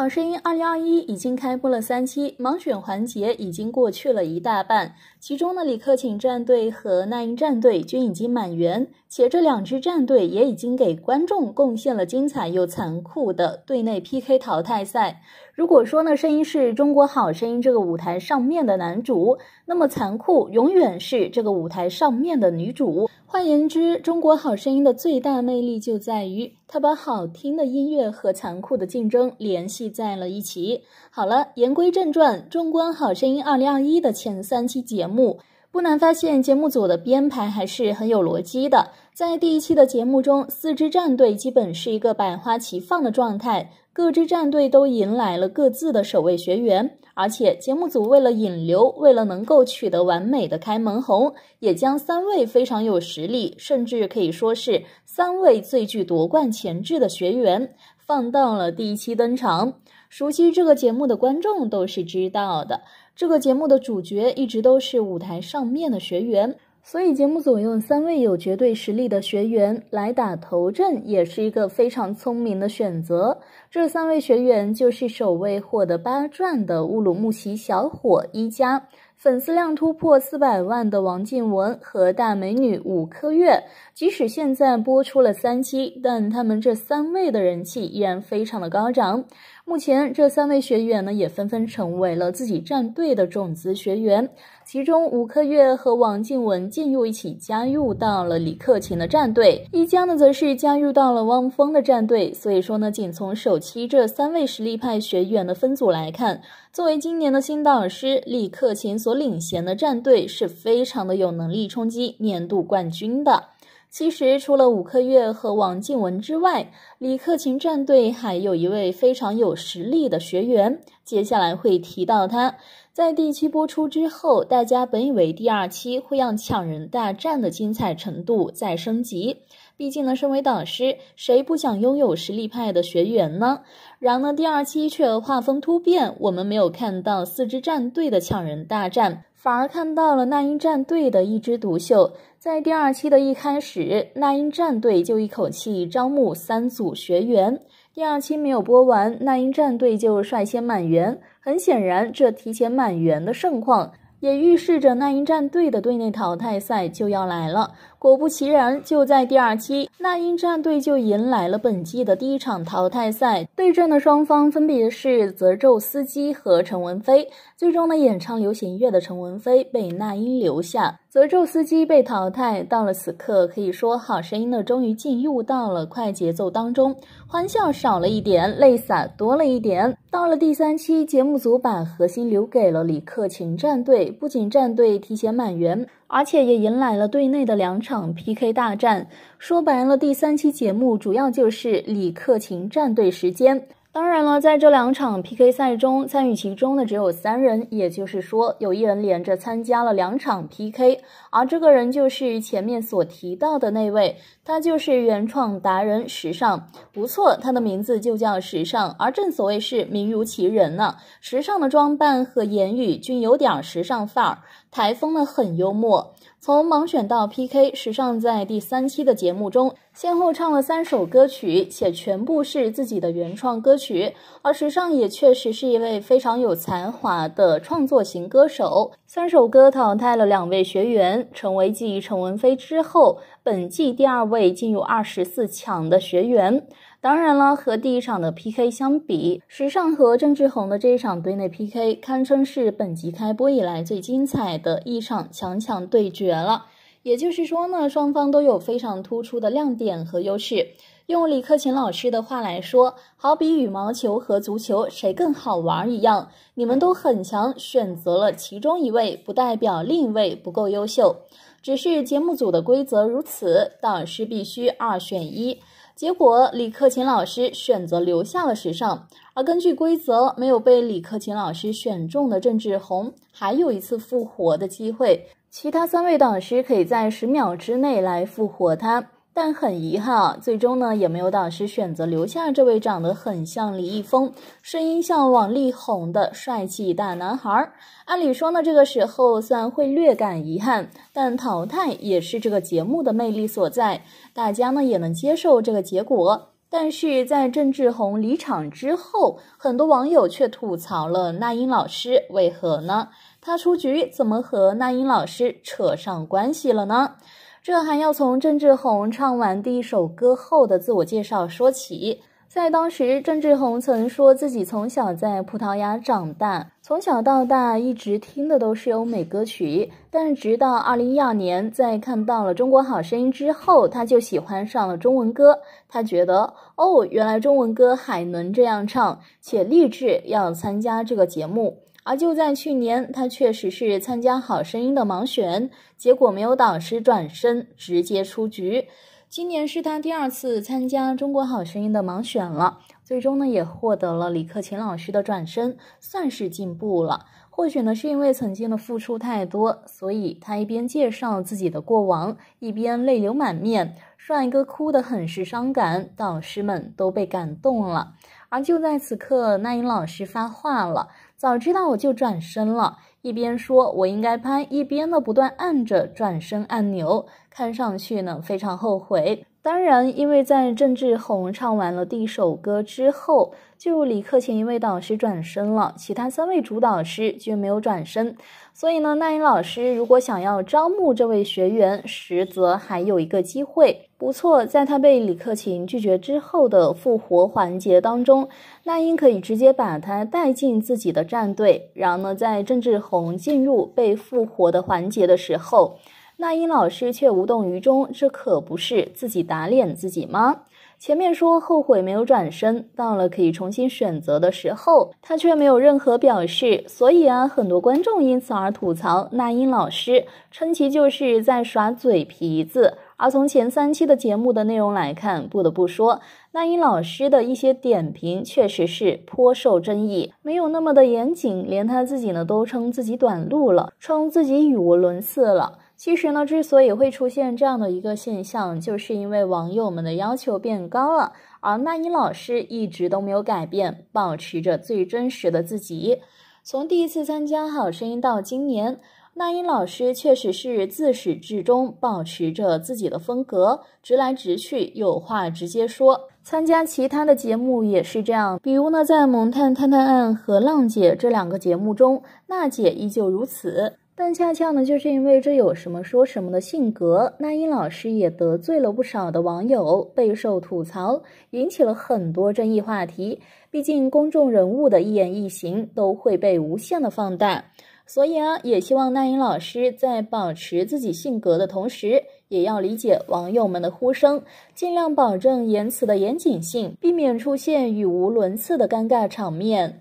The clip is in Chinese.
好声音二零二一已经开播了三期，盲选环节已经过去了一大半。其中呢，李克勤战队和那英战队均已经满员，且这两支战队也已经给观众贡献了精彩又残酷的队内 PK 淘汰赛。如果说呢，声音是中国好声音这个舞台上面的男主，那么残酷永远是这个舞台上面的女主。换言之，中国好声音的最大魅力就在于它把好听的音乐和残酷的竞争联系在了一起。好了，言归正传，纵观好声音2021的前三期节目，不难发现节目组的编排还是很有逻辑的。在第一期的节目中，四支战队基本是一个百花齐放的状态。各支战队都迎来了各自的首位学员，而且节目组为了引流，为了能够取得完美的开门红，也将三位非常有实力，甚至可以说是三位最具夺冠潜质的学员放到了第一期登场。熟悉这个节目的观众都是知道的，这个节目的主角一直都是舞台上面的学员。所以节目组用三位有绝对实力的学员来打头阵，也是一个非常聪明的选择。这三位学员就是首位获得八钻的乌鲁木齐小伙一加，粉丝量突破四百万的王靖文和大美女武科月。即使现在播出了三期，但他们这三位的人气依然非常的高涨。目前，这三位学员呢，也纷纷成为了自己战队的种子学员。其中，吴克月和王靖雯进入一起加入到了李克勤的战队，一江呢，则是加入到了汪峰的战队。所以说呢，仅从首期这三位实力派学员的分组来看，作为今年的新导师李克勤所领衔的战队，是非常的有能力冲击年度冠军的。其实除了吴克月和王靖雯之外，李克勤战队还有一位非常有实力的学员，接下来会提到他。在第一期播出之后，大家本以为第二期会让抢人大战的精彩程度再升级，毕竟呢，身为导师，谁不想拥有实力派的学员呢？然呢，第二期却画风突变，我们没有看到四支战队的抢人大战。反而看到了那英战队的一枝独秀。在第二期的一开始，那英战队就一口气招募三组学员。第二期没有播完，那英战队就率先满员。很显然，这提前满员的盛况，也预示着那英战队的队内淘汰赛就要来了。果不其然，就在第二期，那英战队就迎来了本季的第一场淘汰赛，对阵的双方分别是泽宙斯基和陈文飞。最终呢，演唱流行乐的陈文飞被那英留下，泽宙斯基被淘汰。到了此刻，可以说《好声音》呢终于进入到了快节奏当中，欢笑少了一点，泪洒多了一点。到了第三期，节目组把核心留给了李克勤战队，不仅战队提前满员，而且也迎来了队内的两。场 PK 大战，说白了，第三期节目主要就是李克勤战队时间。当然了，在这两场 PK 赛中，参与其中的只有三人，也就是说，有一人连着参加了两场 PK，而这个人就是前面所提到的那位。他就是原创达人时尚，不错，他的名字就叫时尚。而正所谓是名如其人呢，时尚的装扮和言语均有点时尚范儿。台风呢很幽默。从盲选到 PK，时尚在第三期的节目中先后唱了三首歌曲，且全部是自己的原创歌曲。而时尚也确实是一位非常有才华的创作型歌手。三首歌淘汰了两位学员，成为继陈文飞之后。本季第二位进入二十四强的学员，当然了，和第一场的 PK 相比，时尚和郑智鸿的这一场队内 PK，堪称是本集开播以来最精彩的一场强强对决了。也就是说呢，双方都有非常突出的亮点和优势。用李克勤老师的话来说，好比羽毛球和足球谁更好玩一样，你们都很强，选择了其中一位，不代表另一位不够优秀，只是节目组的规则如此，导师必须二选一。结果，李克勤老师选择留下了时尚，而根据规则，没有被李克勤老师选中的郑智宏还有一次复活的机会。其他三位导师可以在十秒之内来复活他，但很遗憾，啊，最终呢也没有导师选择留下这位长得很像李易峰、声音像王力宏的帅气大男孩。按理说呢，这个时候虽然会略感遗憾，但淘汰也是这个节目的魅力所在，大家呢也能接受这个结果。但是在郑智鸿离场之后，很多网友却吐槽了那英老师，为何呢？他出局怎么和那英老师扯上关系了呢？这还要从郑智鸿唱完第一首歌后的自我介绍说起。在当时，郑志宏曾说自己从小在葡萄牙长大，从小到大一直听的都是欧美歌曲。但直到2012年，在看到了《中国好声音》之后，他就喜欢上了中文歌。他觉得，哦，原来中文歌还能这样唱，且立志要参加这个节目。而就在去年，他确实是参加《好声音》的盲选，结果没有导师转身，直接出局。今年是他第二次参加《中国好声音》的盲选了，最终呢也获得了李克勤老师的转身，算是进步了。或许呢是因为曾经的付出太多，所以他一边介绍自己的过往，一边泪流满面，帅哥哭得很是伤感，导师们都被感动了。而就在此刻，那英老师发话了：“早知道我就转身了。”一边说，我应该拍，一边呢不断按着转身按钮，看上去呢非常后悔。当然，因为在郑智宏唱完了第一首歌之后，就李克勤一位导师转身了，其他三位主导师就没有转身。所以呢，那英老师如果想要招募这位学员，实则还有一个机会。不错，在他被李克勤拒绝之后的复活环节当中，那英可以直接把他带进自己的战队。然后呢，在郑智宏进入被复活的环节的时候，那英老师却无动于衷，这可不是自己打脸自己吗？前面说后悔没有转身，到了可以重新选择的时候，他却没有任何表示。所以啊，很多观众因此而吐槽那英老师，称其就是在耍嘴皮子。而从前三期的节目的内容来看，不得不说，那英老师的一些点评确实是颇受争议，没有那么的严谨，连他自己呢都称自己短路了，称自己语无伦次了。其实呢，之所以会出现这样的一个现象，就是因为网友们的要求变高了，而那英老师一直都没有改变，保持着最真实的自己。从第一次参加《好声音》到今年。那英老师确实是自始至终保持着自己的风格，直来直去，有话直接说。参加其他的节目也是这样，比如呢，在《萌探探探案》和《浪姐》这两个节目中，娜姐依旧如此。但恰恰呢，就是因为这有什么说什么的性格，那英老师也得罪了不少的网友，备受吐槽，引起了很多争议话题。毕竟公众人物的一言一行都会被无限的放大。所以啊，也希望那英老师在保持自己性格的同时，也要理解网友们的呼声，尽量保证言辞的严谨性，避免出现语无伦次的尴尬场面。